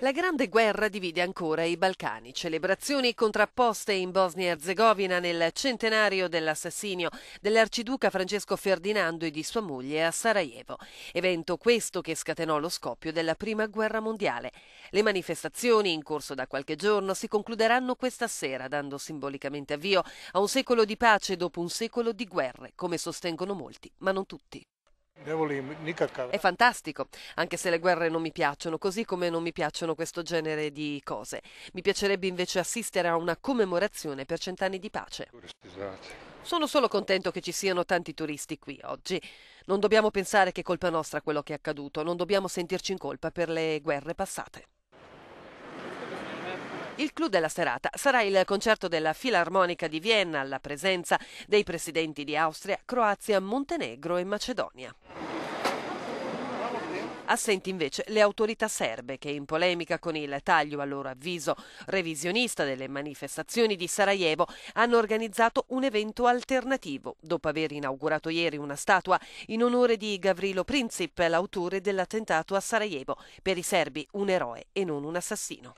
La grande guerra divide ancora i Balcani. Celebrazioni contrapposte in Bosnia e Erzegovina nel centenario dell'assassinio dell'arciduca Francesco Ferdinando e di sua moglie a Sarajevo. Evento questo che scatenò lo scoppio della prima guerra mondiale. Le manifestazioni in corso da qualche giorno si concluderanno questa sera, dando simbolicamente avvio a un secolo di pace dopo un secolo di guerre, come sostengono molti, ma non tutti. È fantastico, anche se le guerre non mi piacciono, così come non mi piacciono questo genere di cose. Mi piacerebbe invece assistere a una commemorazione per cent'anni di pace. Sono solo contento che ci siano tanti turisti qui oggi. Non dobbiamo pensare che è colpa nostra quello che è accaduto, non dobbiamo sentirci in colpa per le guerre passate. Il clou della serata sarà il concerto della Filarmonica di Vienna alla presenza dei presidenti di Austria, Croazia, Montenegro e Macedonia. Assenti invece le autorità serbe che in polemica con il taglio a loro avviso revisionista delle manifestazioni di Sarajevo hanno organizzato un evento alternativo dopo aver inaugurato ieri una statua in onore di Gavrilo Princip, l'autore dell'attentato a Sarajevo. Per i serbi un eroe e non un assassino.